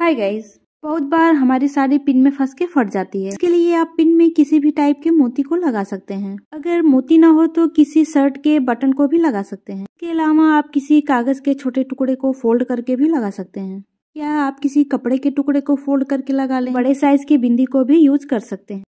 hi guys बहुत बार हमारी sari pin में फंस के फट जाती है इसके लिए आप पिन में किसी भी टाइप के मोती को लगा सकते हैं अगर मोती ना हो तो किसी शर्ट के बटन को भी लगा सकते हैं इसके अलावा आप किसी कागज के छोटे टुकड़े को फोल्ड करके भी लगा सकते हैं या आप किसी कपड़े के टुकड़े को फोल्ड करके लगा ले बड़े साइज की बिंदी को भी यूज कर सकते हैं